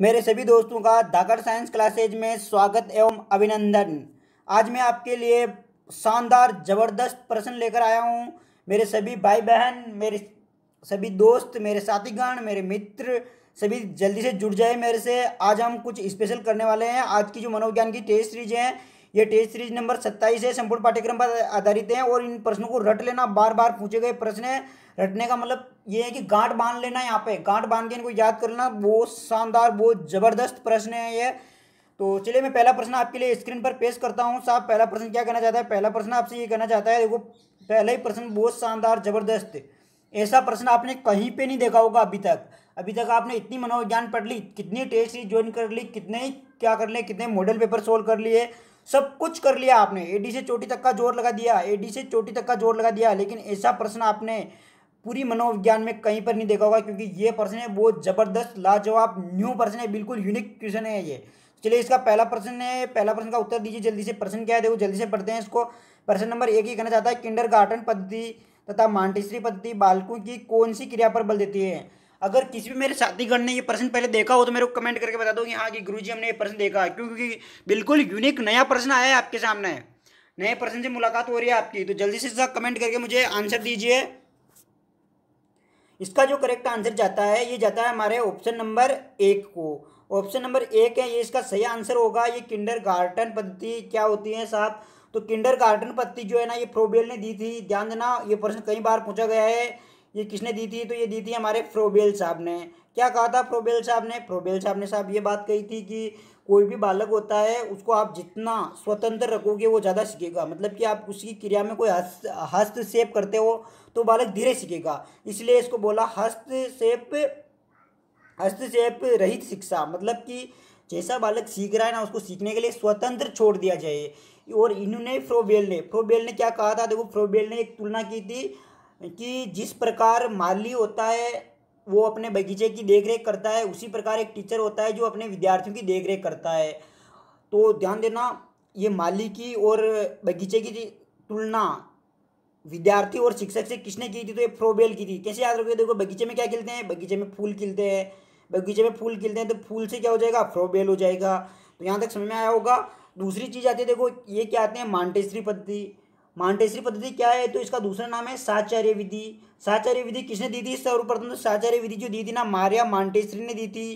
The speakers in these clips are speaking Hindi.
मेरे सभी दोस्तों का दागर साइंस क्लासेज में स्वागत एवं अभिनंदन आज मैं आपके लिए शानदार ज़बरदस्त प्रश्न लेकर आया हूँ मेरे सभी भाई बहन मेरे सभी दोस्त मेरे साथीगण मेरे मित्र सभी जल्दी से जुड़ जाए मेरे से आज हम कुछ स्पेशल करने वाले हैं आज की जो मनोविज्ञान की टेस्ट सीरीज है ये टेस्ट सीरीज नंबर सत्ताईस है संपूर्ण पाठ्यक्रम पर आधारित है और इन प्रश्नों को रट लेना बार बार पूछे गए प्रश्न है रटने का मतलब ये है कि गांठ बांध लेना यहाँ पे गांठ बांध के इनको याद कर लेना बहुत शानदार बहुत ज़बरदस्त प्रश्न है ये तो चलिए मैं पहला प्रश्न आपके लिए स्क्रीन पर पेश करता हूँ साहब पहला प्रश्न क्या कहना चाहता है पहला प्रश्न आपसे ये कहना चाहता है देखो पहला ही प्रश्न बहुत शानदार ज़बरदस्त ऐसा प्रश्न आपने कहीं पे नहीं देखा होगा अभी तक अभी तक आपने इतनी मनोविज्ञान पढ़ ली कितनी टेस्ट सीरीज ज्वाइन कर ली कितने क्या कर लें कितने मॉडल पेपर सोल्व कर लिए सब कुछ कर लिया आपने एडी से चोटी तक का जोर लगा दिया एडी से चोटी तक का जोर लगा दिया लेकिन ऐसा प्रश्न आपने पूरी मनोविज्ञान में कहीं पर नहीं देखा होगा क्योंकि ये प्रश्न है बहुत ज़बरदस्त लाजवाब न्यू प्रश्न है बिल्कुल यूनिक क्वेश्चन है ये चलिए इसका पहला प्रश्न है पहला प्रश्न का उत्तर दीजिए जल्दी से प्रश्न क्या है देखो जल्दी से पढ़ते हैं इसको प्रश्न नंबर एक ही कहना चाहता है किंडर गार्डन पद्धति तथा मांटेसरी पद्धति बालकों की कौन सी क्रिया पर बल देती है अगर किसी भी मेरे साथीगण ने ये प्रश्न पहले देखा हो तो मेरे को कमेंट करके बता दो कि हाँ कि गुरु जी हमने ये प्रश्न देखा है क्योंकि बिल्कुल यूनिक नया प्रश्न आया है आपके सामने नए प्रश्न से मुलाकात हो रही है आपकी तो जल्दी से कमेंट करके मुझे आंसर दीजिए इसका जो करेक्ट आंसर जाता है ये जाता है हमारे ऑप्शन नंबर एक को ऑप्शन नंबर एक है ये इसका सही आंसर होगा ये किंडर गार्टन पद्धति क्या होती है साहब तो किंडर गार्डन पद्धति जो है ना ये प्रोबेल ने दी थी ध्यान देना ये प्रश्न कई बार पूछा गया है ये किसने दी थी तो ये दी थी हमारे फ्रोबेल साहब ने क्या कहा था प्रोबेल साहब ने प्रोबेल साहब ने साहब ये बात कही थी कि कोई भी बालक होता है उसको आप जितना स्वतंत्र रखोगे वो ज़्यादा सीखेगा मतलब कि आप उसकी क्रिया में कोई हस्त हस्तक्षेप करते हो तो बालक धीरे सीखेगा इसलिए इसको बोला हस्तक्षेप हस्तक्षेप रहित शिक्षा मतलब कि जैसा बालक सीख रहा है ना उसको सीखने के लिए स्वतंत्र छोड़ दिया जाए और इन्होंने फ्रोबेल ने फ्रोबेल ने क्या कहा था देखो फ्रोबेल ने एक तुलना की थी कि जिस प्रकार माली होता है वो अपने बगीचे की देखरेख करता है उसी प्रकार एक टीचर होता है जो अपने विद्यार्थियों की देखरेख करता है तो ध्यान देना ये माली की और बगीचे की तुलना विद्यार्थी और शिक्षक से किसने की थी तो ये फ्रोबेल की थी कैसे याद रखोगे देखो बगीचे में क्या खिलते हैं बगीचे में फूल खिलते हैं बगीचे में फूल खिलते हैं तो फूल से क्या हो जाएगा फ्रोबेल हो जाएगा तो यहाँ तक समझ में आया होगा दूसरी चीज़ आती है देखो ये क्या आते हैं मांटेसरी पद्धति मांटेसरी पद्धति क्या है तो इसका दूसरा नाम है साचार्य विधि साचार्य विधि किसने दी थी सर्वप्रथम तो साचार्य विधि जो दी थी ना मारिया मांटेसरी ने दी थी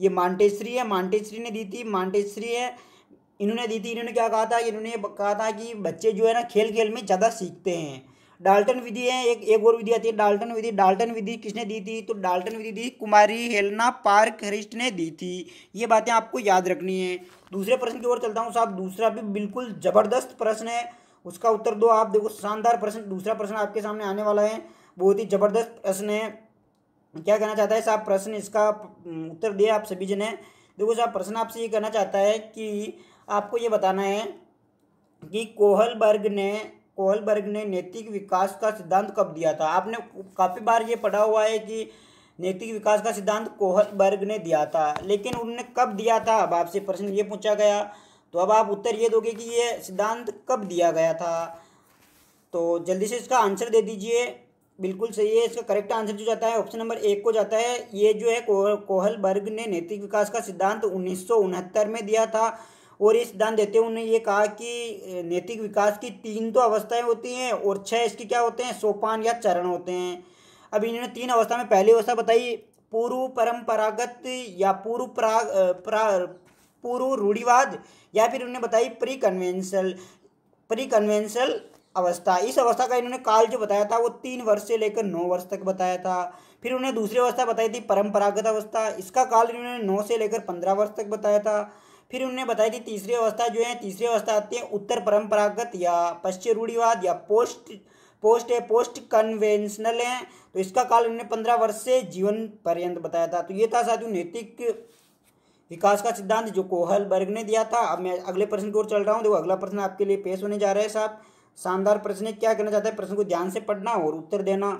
ये मांटेसरी है मांटेसरी ने दी थी मांटेसरी है इन्होंने दी थी इन्होंने क्या कहा था इन्होंने कहा था कि बच्चे जो है ना खेल खेल में ज़्यादा सीखते हैं डाल्टन विधि है एक एक और विधि आती है डाल्टन विधि डाल्टन विधि किसने दी थी तो डाल्टन विधि दी कुमारी हेलना पार्क हरिस्ट ने दी थी ये बातें आपको याद रखनी है दूसरे प्रश्न की ओर चलता हूँ साहब दूसरा भी बिल्कुल ज़बरदस्त प्रश्न है उसका उत्तर दो आप देखो शानदार प्रश्न दूसरा प्रश्न आपके सामने आने वाला है बहुत ही जबरदस्त प्रश्न है क्या कहना चाहता है साहब प्रश्न इसका उत्तर दिया आप सभी जने देखो साहब प्रश्न आपसे ये कहना चाहता है कि आपको ये बताना है कि कोहलबर्ग ने कोहलबर्ग ने नैतिक विकास का सिद्धांत कब दिया था आपने काफ़ी बार ये पढ़ा हुआ है कि नैतिक विकास का सिद्धांत कोहलबर्ग ने दिया था लेकिन उन्होंने कब दिया था अब आपसे प्रश्न ये पूछा गया तो अब आप उत्तर ये दोगे कि ये सिद्धांत कब दिया गया था तो जल्दी से इसका आंसर दे दीजिए बिल्कुल सही है इसका करेक्ट आंसर जो जाता है ऑप्शन नंबर एक को जाता है ये जो है कोहलबर्ग ने नैतिक विकास का सिद्धांत उन्नीस में दिया था और ये सिद्धांत देते हुए उन्होंने ये कहा कि नैतिक विकास की तीन तो अवस्थाएं होती हैं और छह इसके क्या होते हैं सोपान या चरण होते हैं अब इन्होंने तीन अवस्था में पहली अवस्था बताई पूर्व परंपरागत या पूर्व प्राग पूर्व रूढ़िवाद या फिर उन्होंने बताई प्री कन्वेंशनल प्री कन्वेंशनल अवस्था इस अवस्था का इन्होंने काल जो बताया था वो तीन वर्ष से लेकर नौ वर्ष तक बताया था फिर उन्हें दूसरी अवस्था बताई थी परंपरागत अवस्था इसका काल इन्होंने नौ से लेकर पंद्रह वर्ष तक बताया था फिर उन्होंने बताई थी तीसरी अवस्था जो है तीसरी अवस्था आती है उत्तर परंपरागत या पश्चिम रूढ़िवाद या पोस्ट पोस्ट है पोस्ट कन्वेंशनल है तो इसका काल उन्होंने पंद्रह वर्ष से जीवन पर्यंत बताया था तो ये था साथियों नैतिक विकास का सिद्धांत जो कोहल बर्ग ने दिया था अब मैं अगले प्रश्न की ओर चल रहा हूँ देखो अगला प्रश्न आपके लिए पेश होने जा रहा है साहब शानदार प्रश्न है क्या करना चाहता है प्रश्न को ध्यान से पढ़ना और उत्तर देना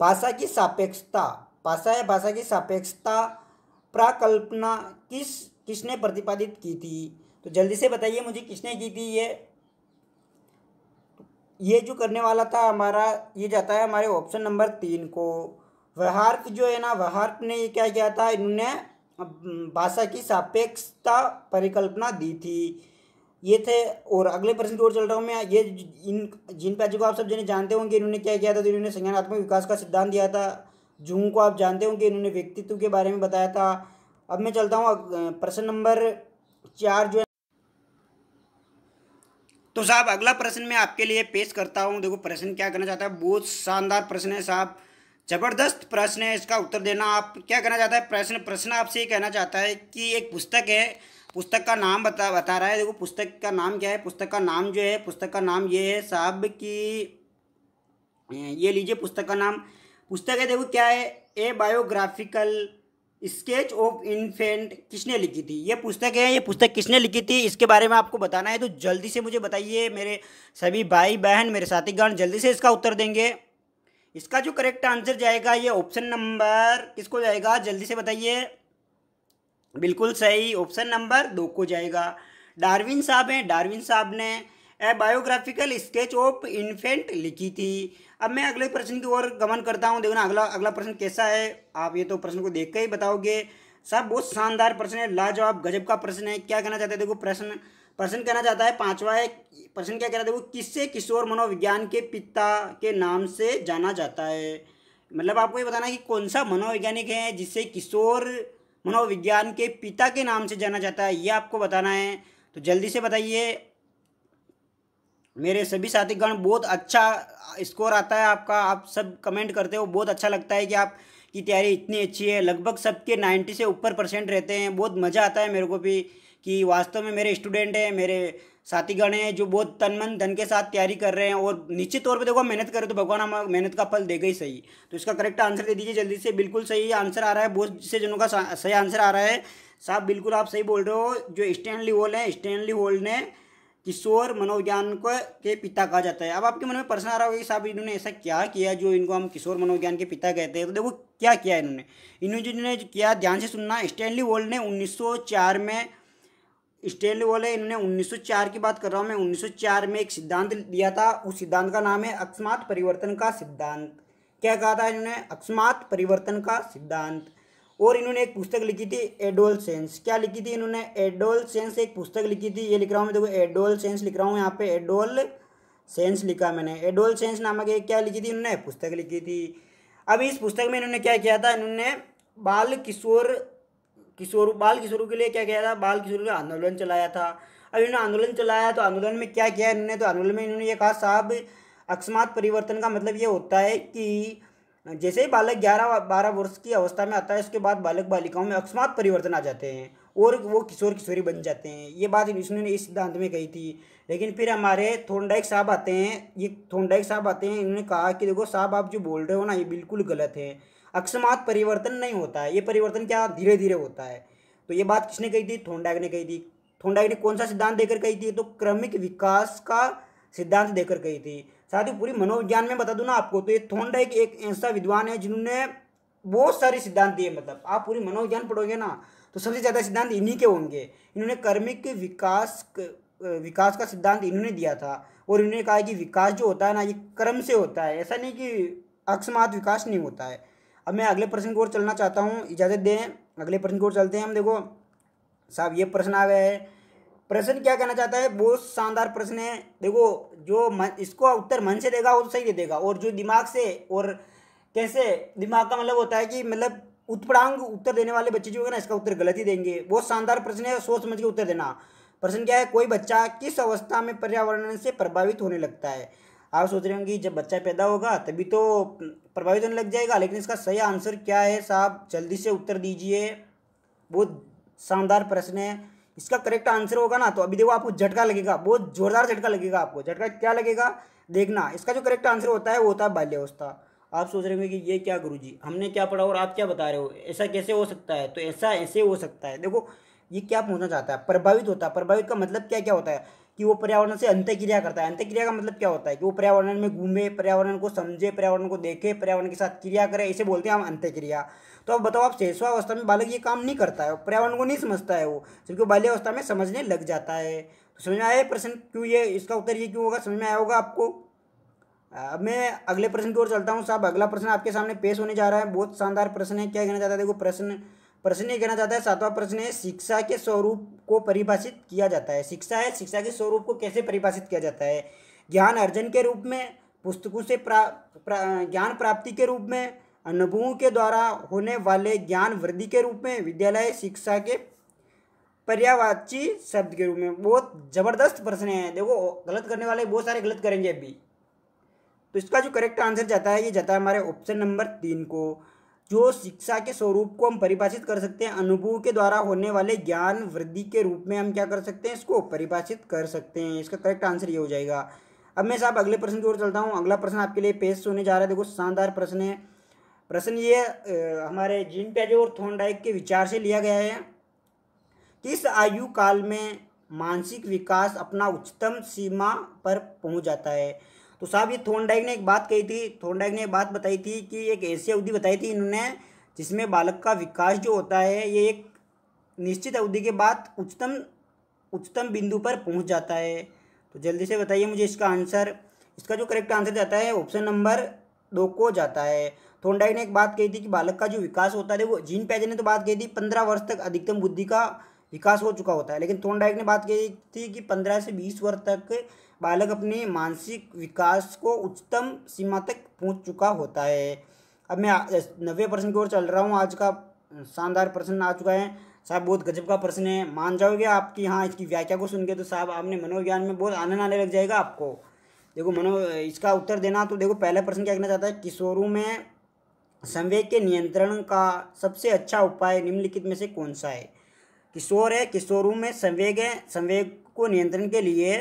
भाषा की सापेक्षता भाषा या भाषा की सापेक्षता प्राकल्पना किस किसने प्रतिपादित की थी तो जल्दी से बताइए मुझे किसने की थी ये ये जो करने वाला था हमारा ये जाता है हमारे ऑप्शन नंबर तीन को वहार्क जो है ना वहार्क ने ये क्या किया था इन्होंने भाषा की सापेक्षता परिकल्पना दी थी ये थे और अगले प्रश्न की ओर चल रहा हूँ मैं ये इन जिन पैचों को आप सब जने जानते होंगे इन्होंने क्या किया था तो इन्होंने संज्ञानात्मक विकास का सिद्धांत दिया था जूं को आप जानते होंगे इन्होंने व्यक्तित्व के बारे में बताया था अब मैं चलता हूँ प्रश्न नंबर चार जो है तो साहब अगला प्रश्न मैं आपके लिए पेश करता हूँ देखो प्रश्न क्या करना चाहता है बहुत शानदार प्रश्न है साहब जबरदस्त प्रश्न है इसका उत्तर देना आप क्या कहना चाहता है प्रश्न प्रश्न आपसे ये कहना चाहता है कि एक पुस्तक है पुस्तक का नाम बता बता रहा है देखो पुस्तक का नाम क्या है पुस्तक का नाम जो है पुस्तक का नाम ये है साहब कि ये लीजिए पुस्तक का नाम पुस्तक है देखो क्या है a biographical sketch of infant किसने लिखी थी ये पुस्तक है ये पुस्तक किसने लिखी थी इसके बारे में आपको बताना है तो जल्दी से मुझे बताइए मेरे सभी भाई बहन मेरे साथीगण जल्दी से इसका उत्तर देंगे इसका जो करेक्ट आंसर जाएगा ये ऑप्शन नंबर किसको जाएगा जल्दी से बताइए बिल्कुल सही ऑप्शन नंबर दो को जाएगा डार्विन साहब हैं डार्विन साहब ने a biographical sketch of infant लिखी थी अब मैं अगले प्रश्न की ओर गमन करता हूँ देखना अगला अगला प्रश्न कैसा है आप ये तो प्रश्न को देख के ही बताओगे साहब बहुत शानदार प्रश्न है लाजवाब गजब का प्रश्न है क्या कहना चाहते हैं देखो प्रश्न प्रश्न कहना चाहता है पांचवा है प्रश्न क्या कह रहा था वो किससे किशोर मनोविज्ञान के पिता के नाम से जाना जाता है मतलब आपको ये बताना है कि कौन सा मनोवैज्ञानिक है जिससे किशोर मनोविज्ञान के पिता के नाम से जाना जाता है ये आपको बताना है तो जल्दी से बताइए मेरे सभी साथीगण बहुत अच्छा स्कोर आता है आपका आप सब कमेंट करते हो बहुत अच्छा लगता है कि आप की तैयारी इतनी अच्छी है लगभग सबके नाइन्टी से ऊपर परसेंट रहते हैं बहुत मज़ा आता है मेरे को भी कि वास्तव में मेरे स्टूडेंट हैं मेरे साथीगण हैं जो बहुत तन मन धन के साथ तैयारी कर रहे हैं और निश्चित तौर पे देखो मेहनत करें तो भगवान हम मेहनत का फल देगा ही सही तो इसका करेक्ट आंसर दे दीजिए जल्दी से बिल्कुल सही आंसर आ रहा है बहुत से जनों का सही आंसर आ रहा है साहब बिल्कुल आप सही बोल रहे हो जो स्टैनली होल है स्टैनली होल ने किशोर मनोविज्ञान को के पिता कहा जाता है अब आपके मन में प्रश्न आ रहा होगा कि साहब इन्होंने ऐसा क्या किया जो इनको हम किशोर मनोविज्ञान के पिता कहते हैं तो देखो क्या किया इन्होंने इन्होंने जो किया ध्यान से सुनना स्टैनली वोल्ड ने 1904 में स्टेनली वॉल इन्होंने 1904 की बात कर रहा हूँ मैं 1904 में एक सिद्धांत दिया था उस सिद्धांत का नाम है अकस्मात परिवर्तन का सिद्धांत क्या कहा था इन्होंने अकस्मात परिवर्तन का सिद्धांत और इन्होंने एक पुस्तक लिखी थी एडोल सेंस क्या लिखी थी इन्होंने एडोल सेंस एक पुस्तक लिखी थी ये लिख रहा हूँ मैं देखो एडोल सेंस लिख रहा हूँ यहाँ पे एडोल सेंस लिखा मैंने एडोल सेंस नामक एक क्या लिखी थी इन्होंने पुस्तक लिखी थी अब इस पुस्तक में इन्होंने क्या किया था इन्होंने बाल किशोर किशोर बाल किशोरों के लिए क्या किया था बाल किशोरों ने आंदोलन चलाया था अब इन्होंने आंदोलन चलाया तो आंदोलन में क्या किया इन्होंने तो आंदोलन में इन्होंने ये कहा साहब अकस्मात परिवर्तन का मतलब ये होता है कि जैसे ही बालक ग्यारह बारह वर्ष की अवस्था में आता है उसके बाद बालक बालिकाओं में अकस्मात परिवर्तन आ जाते हैं और वो किशोर किशोरी बन जाते हैं ये बात ने इस सिद्धांत में कही थी लेकिन फिर हमारे थोंडाइक साहब आते हैं ये थोंडाइक साहब आते हैं इन्होंने कहा कि देखो साहब आप जो बोल रहे हो ना ये बिल्कुल गलत है अक्षमात परिवर्तन नहीं होता है ये परिवर्तन क्या धीरे धीरे होता है तो ये बात किसने कही थी थोंडाग ने कही थी थोंडाग ने कौन सा सिद्धांत देकर कही थी तो क्रमिक विकास का सिद्धांत देकर कही थी साथ ही पूरी मनोविज्ञान में बता दूँ ना आपको तो ये थोंडाइक एक ऐसा विद्वान है जिन्होंने बहुत सारे सिद्धांत दिए मतलब आप पूरी मनोविज्ञान पढ़ोगे ना तो सबसे ज़्यादा सिद्धांत इन्हीं के होंगे इन्होंने कर्मिक विकास विकास का सिद्धांत इन्होंने दिया था और इन्होंने कहा कि विकास जो होता है ना ये कर्म से होता है ऐसा नहीं कि अक्षमात विकास नहीं होता है अब मैं अगले प्रश्न की ओर चलना चाहता हूँ इजाज़त दें अगले प्रश्न की ओर चलते हैं हम देखो साहब ये प्रश्न आ गया है प्रश्न क्या कहना चाहता है बहुत शानदार प्रश्न है देखो जो मन इसको उत्तर मन से देगा वो तो सही दे देगा और जो दिमाग से और कैसे दिमाग का मतलब होता है कि मतलब उत्पड़ांग उत्तर देने वाले बच्चे जो है ना इसका उत्तर गलत ही देंगे बहुत शानदार प्रश्न है सोच समझ के उत्तर देना प्रश्न क्या है कोई बच्चा किस अवस्था में पर्यावरण से प्रभावित होने लगता है आप सोच रहे होंगे जब बच्चा पैदा होगा तभी तो प्रभावित होने लग जाएगा लेकिन इसका सही आंसर क्या है साहब जल्दी से उत्तर दीजिए बहुत शानदार प्रश्न है इसका करेक्ट आंसर होगा ना तो अभी देखो आपको झटका लगेगा बहुत जोरदार झटका लगेगा आपको झटका क्या लगेगा देखना इसका जो करेक्ट आंसर होता है वो होता है बाल्यावस्था आप सोच रहे होंगे कि ये क्या जी हमने क्या पढ़ा और आप क्या बता रहे हो ऐसा कैसे हो सकता है तो ऐसा ऐसे हो सकता है देखो ये क्या पूछना चाहता है प्रभावित होता है प्रभावित का मतलब क्या क्या होता है कि वो पर्यावरण से अंत्यक्रिया करता है अंत्यक्रिया का मतलब क्या होता है कि वो पर्यावरण में घूमे पर्यावरण को समझे पर्यावरण को देखे पर्यावरण के साथ क्रिया करे इसे बोलते हैं हम अंत्यक्रिया तो अब बताओ आप अवस्था में बालक ये काम नहीं करता है पर्यावरण को नहीं समझता है वो जबकि बाल्यावस्था में समझने लग जाता है तो समझ में आया प्रश्न क्यों ये इसका उत्तर ये क्यों होगा समझ में आया होगा आपको अब मैं अगले प्रश्न की ओर चलता हूँ साहब अगला प्रश्न आपके सामने पेश होने जा रहा है बहुत शानदार प्रश्न है क्या कहना चाहता है देखो प्रश्न प्रश्न ये कहना चाहता है सातवां प्रश्न है शिक्षा के स्वरूप को परिभाषित किया जाता है शिक्षा है शिक्षा के स्वरूप को कैसे परिभाषित किया जाता है ज्ञान अर्जन के रूप में पुस्तकों से प्रा, प्रा ज्ञान प्राप्ति के रूप में अनुभवों के द्वारा होने वाले ज्ञान वृद्धि के रूप में विद्यालय शिक्षा के पर्यावाची शब्द के रूप में बहुत ज़बरदस्त प्रश्न है देखो गलत करने वाले बहुत सारे गलत करेंगे अभी तो इसका जो करेक्ट आंसर जाता है ये जाता है हमारे ऑप्शन नंबर तीन को जो शिक्षा के स्वरूप को हम परिभाषित कर सकते हैं अनुभव के द्वारा होने वाले ज्ञान वृद्धि के रूप में हम क्या कर सकते हैं इसको परिभाषित कर सकते हैं इसका करेक्ट आंसर ये हो जाएगा अब मैं साहब अगले प्रश्न की ओर चलता हूँ अगला प्रश्न आपके लिए पेश होने जा रहा है देखो शानदार प्रश्न है प्रश्न ये हमारे जीन प्याजो और डाइक के विचार से लिया गया है किस आयु काल में मानसिक विकास अपना उच्चतम सीमा पर पहुँच जाता है तो साहब ये थोनडाइक ने एक बात कही थी थोनडाइक ने एक बात बताई थी कि एक ऐसी अवधि बताई थी इन्होंने जिसमें बालक का विकास जो होता है ये एक निश्चित अवधि के बाद उच्चतम उच्चतम बिंदु पर पहुंच जाता है तो जल्दी से बताइए मुझे इसका आंसर इसका जो करेक्ट आंसर जाता है ऑप्शन नंबर दो को जाता है थोंडाइक ने एक बात कही थी कि बालक का जो विकास होता है वो जीन पैजे ने तो बात कही थी पंद्रह वर्ष तक अधिकतम बुद्धि का विकास हो चुका होता है लेकिन थोंडाइक ने बात कही थी कि पंद्रह से बीस वर्ष तक बालक अपने मानसिक विकास को उच्चतम सीमा तक पहुंच चुका होता है अब मैं नब्बे प्रश्न की ओर चल रहा हूँ आज का शानदार प्रश्न आ चुका है साहब बहुत गजब का प्रश्न है मान जाओगे आपकी हाँ इसकी व्याख्या को सुन के तो साहब आपने मनोविज्ञान में बहुत आनंद आने लग जाएगा आपको देखो मनो इसका उत्तर देना तो देखो पहला प्रश्न क्या कहना चाहता है किशोरों में संवेग के नियंत्रण का सबसे अच्छा उपाय निम्नलिखित में से कौन सा है किशोर है किशोरों में संवेग है संवेग को नियंत्रण के लिए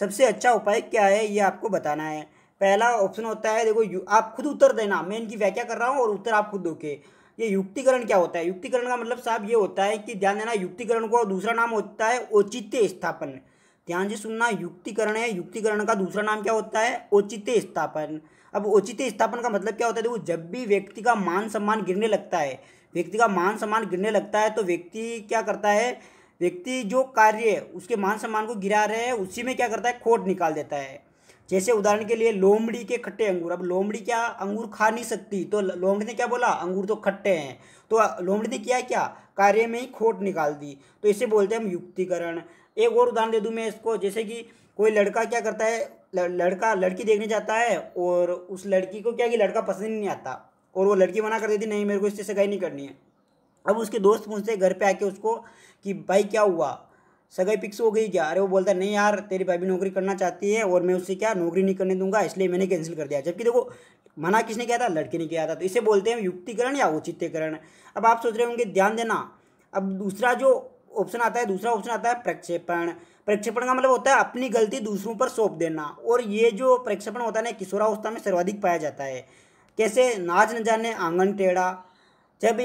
सबसे अच्छा उपाय क्या है ये आपको बताना है पहला ऑप्शन होता है देखो आप खुद उत्तर देना मैं इनकी व्याख्या कर रहा हूँ और उत्तर आप खुद दोगे ये युक्तिकरण क्या होता है युक्तिकरण का मतलब साहब ये होता है कि ध्यान देना युक्तिकरण को दूसरा नाम होता है औचित्य स्थापन ध्यान से सुनना युक्तिकरण है युक्तिकरण का दूसरा नाम क्या होता है औचित्य स्थापन अब औचित्य स्थापन का मतलब क्या होता है देखो जब भी व्यक्ति का मान सम्मान गिरने लगता है व्यक्ति का मान सम्मान गिरने लगता है तो व्यक्ति क्या करता है व्यक्ति जो कार्य उसके मान सम्मान को गिरा रहे हैं उसी में क्या करता है खोट निकाल देता है जैसे उदाहरण के लिए लोमड़ी के खट्टे अंगूर अब लोमड़ी क्या अंगूर खा नहीं सकती तो लोमड़ी ने क्या बोला अंगूर तो खट्टे हैं तो लोमड़ी ने किया क्या कार्य में ही खोट निकाल दी तो इसे बोलते हैं हम युक्तिकरण एक और उदाहरण दे दूँ मैं इसको जैसे कि कोई लड़का क्या करता है लड़का लड़की देखने जाता है और उस लड़की को क्या कि लड़का पसंद नहीं आता और वो लड़की मना कर देती नहीं मेरे को इससे सगाई नहीं करनी है अब उसके दोस्त मुझसे घर पे आके उसको कि भाई क्या हुआ सगाई पिक्स हो गई क्या अरे वो बोलता है नहीं यार तेरी भाभी नौकरी करना चाहती है और मैं उससे क्या नौकरी नहीं करने दूंगा इसलिए मैंने कैंसिल कर दिया जबकि देखो मना किसने किया था लड़के ने किया था तो इसे बोलते हैं युक्तिकरण या औचित्यकरण अब आप सोच रहे होंगे ध्यान देना अब दूसरा जो ऑप्शन आता है दूसरा ऑप्शन आता है प्रक्षेपण प्रक्षेपण का मतलब होता है अपनी गलती दूसरों पर सौंप देना और ये जो प्रक्षेपण होता है ना किशोरावस्था में सर्वाधिक पाया जाता है कैसे नाच न जाने आंगन टेढ़ा जब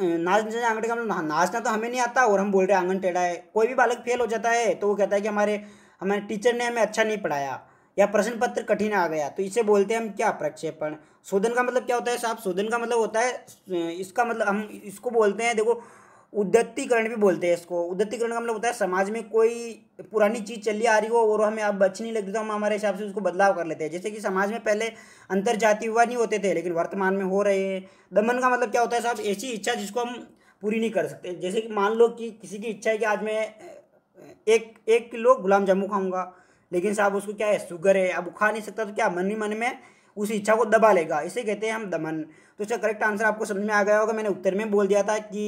अं, नाच आंगन टेढ़ा हम नाचना तो हमें नहीं आता और हम बोल रहे आंगन टेढ़ा है कोई भी बालक फेल हो जाता है तो वो कहता है कि हमारे हमारे टीचर ने हमें अच्छा नहीं पढ़ाया या प्रश्न पत्र कठिन आ गया तो इसे बोलते हैं हम क्या प्रक्षेपण शोधन का मतलब क्या होता है साहब शोधन का मतलब होता है अं, इसका मतलब हम इसको बोलते हैं देखो उद्यत्तीकरण भी बोलते हैं इसको उद्यत्तीकरण का मतलब होता है समाज में कोई पुरानी चीज़ चली आ रही हो और हमें अब अच्छी नहीं लगती तो हम हमारे हिसाब से उसको बदलाव कर लेते हैं जैसे कि समाज में पहले अंतर जाति विवाह नहीं होते थे लेकिन वर्तमान में हो रहे हैं दमन का मतलब क्या होता है साहब ऐसी इच्छा जिसको हम पूरी नहीं कर सकते जैसे कि मान लो कि किसी की इच्छा है कि आज मैं एक एक किलो गुलाब जामुन खाऊंगा लेकिन साहब उसको क्या है शुगर है अब खा नहीं सकता तो क्या मन ही मन में उस इच्छा को दबा लेगा इसे कहते हैं हम दमन तो इसका करेक्ट आंसर आपको समझ में आ गया होगा मैंने उत्तर में बोल दिया था कि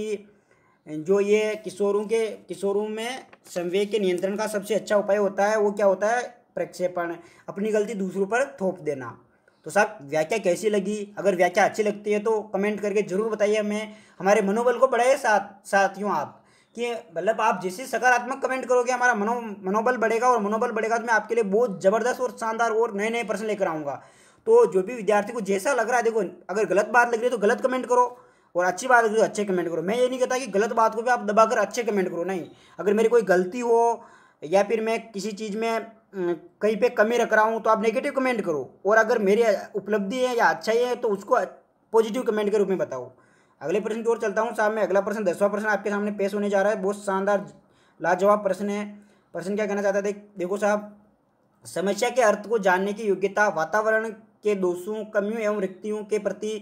जो ये किशोरों के किशोरों में संवेग के नियंत्रण का सबसे अच्छा उपाय होता है वो क्या होता है प्रक्षेपण अपनी गलती दूसरों पर थोप देना तो साहब व्याख्या कैसी लगी अगर व्याख्या अच्छी लगती है तो कमेंट करके ज़रूर बताइए हमें हमारे मनोबल को बढ़ाए साथ साथियों आप कि मतलब आप जैसे सकारात्मक कमेंट करोगे हमारा मनो मनोबल बढ़ेगा और मनोबल बढ़ेगा तो मैं आपके लिए बहुत ज़बरदस्त और शानदार और नए नए प्रश्न लेकर आऊँगा तो जो भी विद्यार्थी को जैसा लग रहा है देखो अगर गलत बात लग रही है तो गलत कमेंट करो और अच्छी बात है अच्छे कमेंट करो मैं ये नहीं कहता कि गलत बात को भी आप दबाकर अच्छे कमेंट करो नहीं अगर मेरी कोई गलती हो या फिर मैं किसी चीज़ में कहीं पे कमी रख रहा हूँ तो आप नेगेटिव कमेंट करो और अगर मेरी उपलब्धि है या अच्छा है तो उसको पॉजिटिव कमेंट के रूप में बताओ अगले प्रश्न की ओर चलता हूँ साहब मैं अगला प्रश्न दसवां प्रश्न आपके सामने पेश होने जा रहा है बहुत शानदार लाजवाब प्रश्न है प्रश्न क्या कहना चाहता है देखो साहब समस्या के अर्थ को जानने की योग्यता वातावरण के दोषों कमियों एवं रिक्तियों के प्रति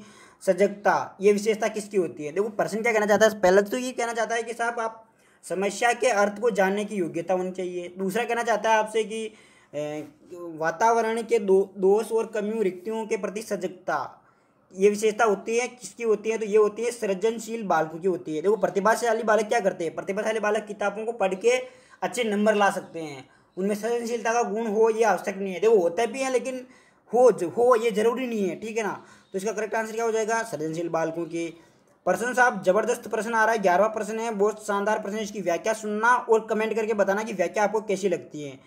सजगता ये विशेषता किसकी होती है देखो पर्सन क्या कहना चाहता है पहले तो ये कहना चाहता है कि साहब आप समस्या के अर्थ को जानने की योग्यता होनी चाहिए दूसरा कहना चाहता है आपसे कि वातावरण के दो दोष और कमियों रिक्तियों के प्रति सजगता ये विशेषता होती है किसकी होती है तो ये होती है सृजनशील बालकों की होती है देखो प्रतिभाशाली बालक क्या करते हैं प्रतिभाशाली बालक किताबों को पढ़ के अच्छे नंबर ला सकते हैं उनमें सृजनशीलता का गुण हो ये आवश्यक नहीं है देखो होता भी है लेकिन हो हो ये जरूरी नहीं है ठीक है ना तो इसका करेक्ट आंसर क्या हो जाएगा सृजनशील बालकों के प्रश्न साहब जबरदस्त प्रश्न आ रहा है ग्यारहवा प्रश्न है बहुत शानदार प्रश्न है इसकी व्याख्या सुनना और कमेंट करके बताना कि व्याख्या आपको कैसी लगती है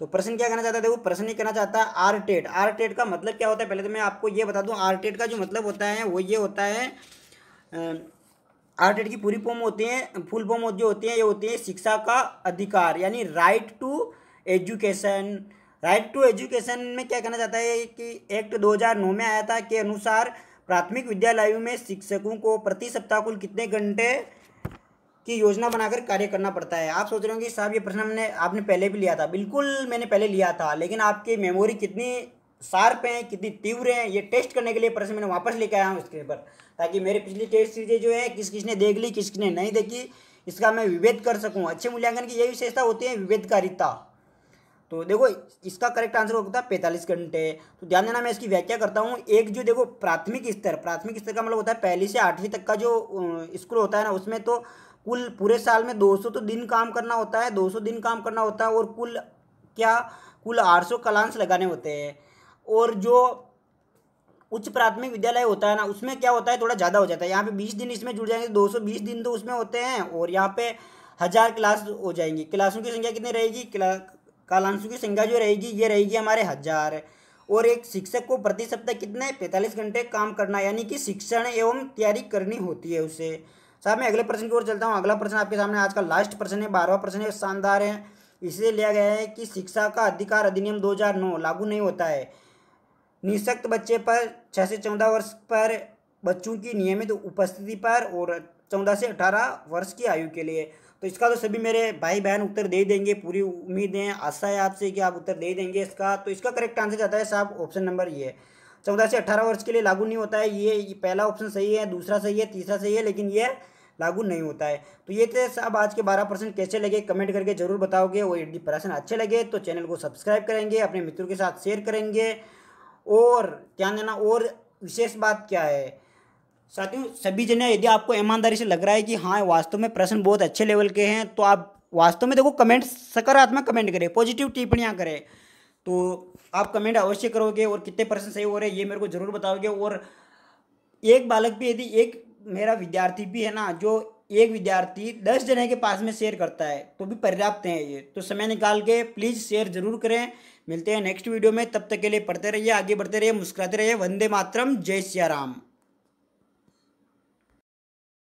तो प्रश्न क्या कहना चाहता है देखो प्रश्न ही कहना चाहता है आर टेट आर टेट का मतलब क्या होता है पहले तो मैं आपको ये बता दूँ आर टेट का जो मतलब होता है वो ये होता है आर टेट की पूरी फॉर्म होती है फुल फॉर्म जो होती है ये होती है शिक्षा का अधिकार यानी right to education right to education में क्या कहना चाहता है कि एक्ट 2009 में आया था के अनुसार प्राथमिक विद्यालयों में शिक्षकों को प्रति सप्ताह कुल कितने घंटे की योजना बनाकर कार्य करना पड़ता है आप सोच रहे होंगे साहब ये प्रश्न हमने आपने पहले भी लिया था बिल्कुल मैंने पहले लिया था लेकिन आपकी मेमोरी कितनी शार्प है कितनी तीव्र है ये टेस्ट करने के लिए प्रश्न मैंने वापस लेकर आया हूँ इसके पर ताकि मेरे पिछली टेस्ट सीरीज जो है किस किसने देख ली किस किसने नहीं देखी इसका मैं विभेद कर सकूँ अच्छे मूल्यांकन की यही विशेषता होती है विभेदकारिता तो देखो इसका करेक्ट आंसर होता है पैंतालीस घंटे तो ध्यान देना मैं इसकी व्याख्या करता हूँ एक जो देखो प्राथमिक स्तर प्राथमिक स्तर का मतलब होता है पहली से आठवीं तक का जो स्कूल होता है ना उसमें तो कुल पूरे साल में 200 तो दिन काम करना होता है 200 दिन काम करना होता है और कुल क्या कुल 800 कलांश लगाने होते हैं और जो उच्च प्राथमिक विद्यालय होता है ना उसमें क्या होता है थोड़ा ज़्यादा हो जाता है यहाँ पे बीस दिन इसमें जुड़ जाएंगे दो सौ बीस दिन तो उसमें होते हैं और यहाँ पे हज़ार क्लास हो जाएंगी क्लासों की संख्या कितनी रहेगी क्ला कालांशु की संख्या जो रहेगी ये रहेगी हमारे हज़ार और एक शिक्षक को प्रति सप्ताह कितने पैंतालीस घंटे काम करना यानी कि शिक्षण एवं तैयारी करनी होती है उसे साहब मैं अगले प्रश्न की ओर चलता हूँ अगला प्रश्न आपके सामने आज का लास्ट प्रश्न है बारहवा प्रश्न है शानदार है इसे लिया गया है कि शिक्षा का अधिकार अधिनियम 2009 लागू नहीं होता है निःशक्त बच्चे पर छः से चौदह वर्ष पर बच्चों की नियमित उपस्थिति पर और चौदह से अठारह वर्ष की आयु के लिए तो इसका तो सभी मेरे भाई बहन उत्तर दे देंगे पूरी उम्मीद है आशा है आपसे कि आप उत्तर दे देंगे इसका तो इसका करेक्ट आंसर जाता है साहब ऑप्शन नंबर ये चौदह से अठारह वर्ष के लिए लागू नहीं होता है ये पहला ऑप्शन सही है दूसरा सही है तीसरा सही है लेकिन ये लागू नहीं होता है तो ये थे साहब आज के बारह परसेंट कैसे लगे कमेंट करके जरूर बताओगे और यदि प्रश्न अच्छे लगे तो चैनल को सब्सक्राइब करेंगे अपने मित्रों के साथ शेयर करेंगे और ध्यान देना और विशेष बात क्या है साथियों सभी जने यदि आपको ईमानदारी से लग रहा है कि हाँ वास्तव में प्रश्न बहुत अच्छे लेवल के हैं तो आप वास्तव में देखो कमेंट सकारात्मक कमेंट करें पॉजिटिव टिप्पणियाँ करें तो आप कमेंट अवश्य करोगे और कितने प्रश्न सही हो रहे हैं ये मेरे को ज़रूर बताओगे और एक बालक भी यदि एक मेरा विद्यार्थी भी है ना जो एक विद्यार्थी दस जने के पास में शेयर करता है तो भी पर्याप्त हैं ये तो समय निकाल के प्लीज़ शेयर जरूर करें मिलते हैं नेक्स्ट वीडियो में तब तक के लिए पढ़ते रहिए आगे बढ़ते रहिए मुस्कुराते रहिए वंदे मातरम जय सिया